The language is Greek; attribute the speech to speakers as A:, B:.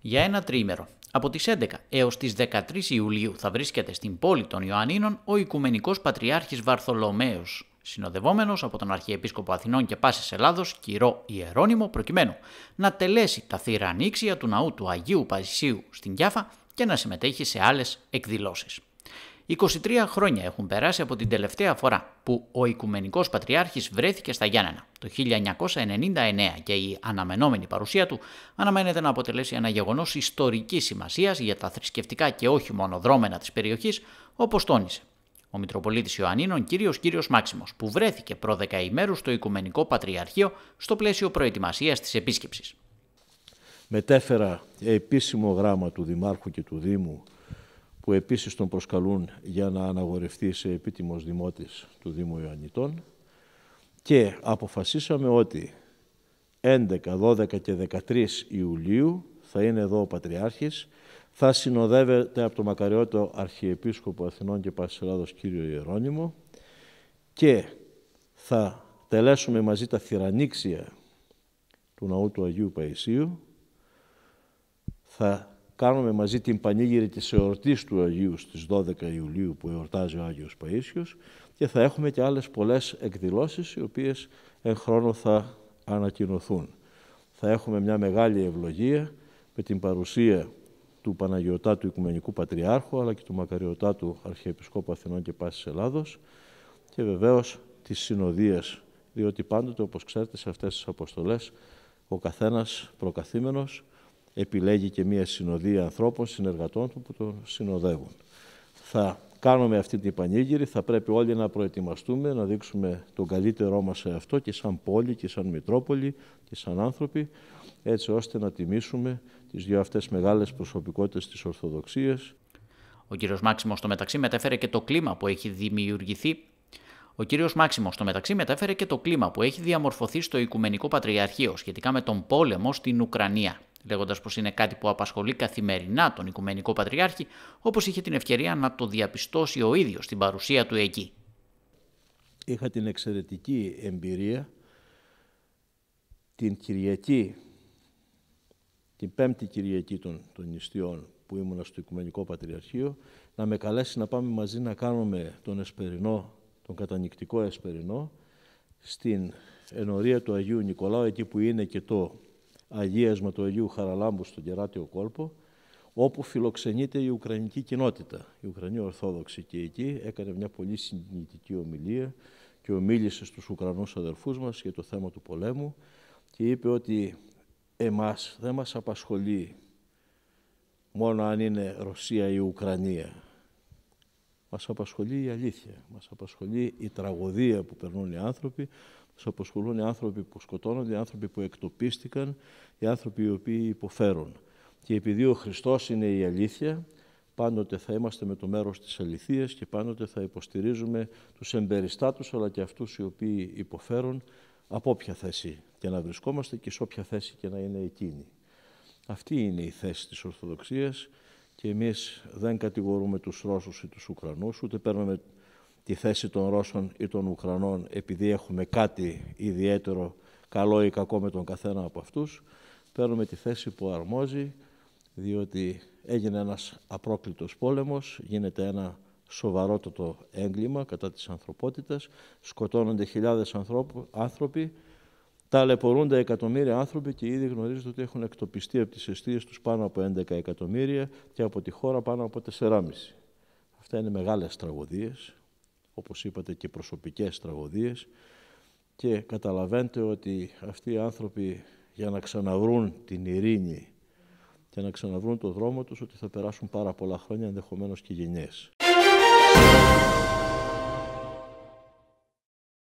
A: για ένα τρίμερο. Από τις 11 έως τις 13 Ιουλίου θα βρίσκεται στην πόλη των Ιωαννίνων ο Οικουμενικός Πατριάρχης Βαρθολομαίος, συνοδευόμενος από τον Αρχιεπίσκοπο Αθηνών και Πάσης Ελλάδος, Κυρό Ιερώνυμο, προκειμένου να τελέσει τα θύρα ανοίξια του ναού του Αγίου Παϊσίου στην Κιάφα και να συμμετέχει σε άλλες εκδηλώσεις. 23 χρόνια έχουν περάσει από την τελευταία φορά που ο Οικουμενικός Πατριάρχης βρέθηκε στα Γιάννενα το 1999 και η αναμενόμενη παρουσία του αναμένεται να αποτελέσει ένα γεγονός ιστορικής σημασίας για τα θρησκευτικά και όχι μόνο δρόμενα της περιοχής, όπως τόνισε. Ο Μητροπολίτης Ιωαννίνων κύριος κύριος Μάξιμος που βρέθηκε προ ημέρου στο Οικουμενικό Πατριαρχείο στο πλαίσιο προετοιμασίας της επίσκεψης.
B: Μετέφερα επίσημο γράμμα του Δημάρχου και του Δήμου που επίσης τον προσκαλούν για να αναγορευτεί σε επίτιμος δημότης του Δήμου Ιωαννητών και αποφασίσαμε ότι 11, 12 και 13 Ιουλίου θα είναι εδώ ο Πατριάρχης, θα συνοδεύεται από το μακαριότο Αρχιεπίσκοπο Αθηνών και Πασσελάδος κύριο Ιερώνυμο και θα τελέσουμε μαζί τα θυρανίξια του Ναού του Αγίου Παϊσίου, θα κάνουμε μαζί την πανήγυρη της εορτής του Αγίου στις 12 Ιουλίου που εορτάζει ο Άγιος Παΐσιος και θα έχουμε και άλλες πολλές εκδηλώσεις οι οποίες εν χρόνο θα ανακοινωθούν. Θα έχουμε μια μεγάλη ευλογία με την παρουσία του Παναγιωτάτου Οικουμενικού Πατριάρχου αλλά και του Μακαριωτάτου Αρχιεπισκόπου Αθηνών και Πάσης Ελλάδος και βεβαίως της συνοδείας, διότι πάντοτε όπως ξέρετε σε αυτές τις αποστολές ο καθένας προκαθήμενος επιλέγει και μία συνοδεία ανθρώπων, συνεργατών του που το συνοδεύουν. Θα κάνουμε αυτή την πανήγυρη, θα πρέπει όλοι να προετοιμαστούμε, να δείξουμε τον καλύτερό μας σε αυτό και σαν πόλη και σαν Μητρόπολη και σαν άνθρωποι, έτσι ώστε να τιμήσουμε τις δύο αυτές μεγάλες προσωπικότητες της Ορθοδοξίας. Ο κύριος Μάξιμος
A: στο μεταξύ μετέφερε και το κλίμα που έχει δημιουργηθεί ο κύριος Μάξιμος, στο μεταξύ, μετέφερε και το κλίμα που έχει διαμορφωθεί στο Οικουμενικό Πατριαρχείο σχετικά με τον πόλεμο στην Ουκρανία λέγοντας πως είναι κάτι που απασχολεί καθημερινά τον Οικουμενικό Πατριάρχη, όπως είχε την ευκαιρία να το διαπιστώσει ο ίδιος στην παρουσία του εκεί.
B: Είχα την εξαιρετική εμπειρία την Κυριακή, την πέμπτη Κυριακή των, των που ήμουνα στο Οικουμενικό Πατριαρχείο, να με καλέσει να πάμε μαζί να κάνουμε τον Εσπερινό, τον κατανικτικό Εσπερινό, στην ενορία του Αγίου Νικολάου, εκεί που είναι και το αγίασμα του Αγίου Χαραλάμπου στον Κεράτιο Κόλπο, όπου φιλοξενείται η Ουκρανική κοινότητα, η Ουκρανή Ορθόδοξη. Και εκεί έκανε μια πολύ συγκινητική ομιλία και ομίλησε στους Ουκρανούς αδερφούς μας για το θέμα του πολέμου και είπε ότι εμάς δεν μας απασχολεί μόνο αν είναι Ρωσία ή Ουκρανία. Μας απασχολεί η αλήθεια, μας απασχολεί η τραγωδία που περνούν οι άνθρωποι, σε αποσχολούν οι άνθρωποι που σκοτώνονται, οι άνθρωποι που εκτοπίστηκαν, οι άνθρωποι οι οποίοι υποφέρουν. Και επειδή ο Χριστός είναι η αλήθεια, πάντοτε θα είμαστε με το μέρος της αληθείας και πάντοτε θα υποστηρίζουμε τους εμπεριστάτους αλλά και αυτούς οι οποίοι υποφέρουν από όποια θέση και να βρισκόμαστε και σε όποια θέση και να είναι εκείνη. Αυτή είναι η θέση της Ορθοδοξίας και εμείς δεν κατηγορούμε τους Ρώσους ή τους Ουκρανούς, ούτε παίρνουμε τη θέση των Ρώσων ή των Ουκρανών επειδή έχουμε κάτι ιδιαίτερο καλό ή κακό με τον καθένα από αυτούς. Παίρνουμε τη θέση που αρμόζει διότι έγινε ένας απρόκλητος πόλεμος, γίνεται ένα σοβαρότατο έγκλημα κατά της ανθρωπότητας, σκοτώνονται χιλιάδες άνθρωποι, ταλαιπωρούνται εκατομμύρια άνθρωποι και ήδη γνωρίζετε ότι έχουν εκτοπιστεί από τις αιστείες τους πάνω από 11 εκατομμύρια και από τη χώρα πάνω από 4,5. Αυτά είναι μεγάλες τραγωδίες όπως είπατε και προσωπικές τραγωδίες και καταλαβαίνετε ότι αυτοί οι άνθρωποι για να ξαναβρούν την ειρήνη και να ξαναβρούν το δρόμο τους ότι θα περάσουν πάρα πολλά χρόνια ενδεχομένως και γενιές.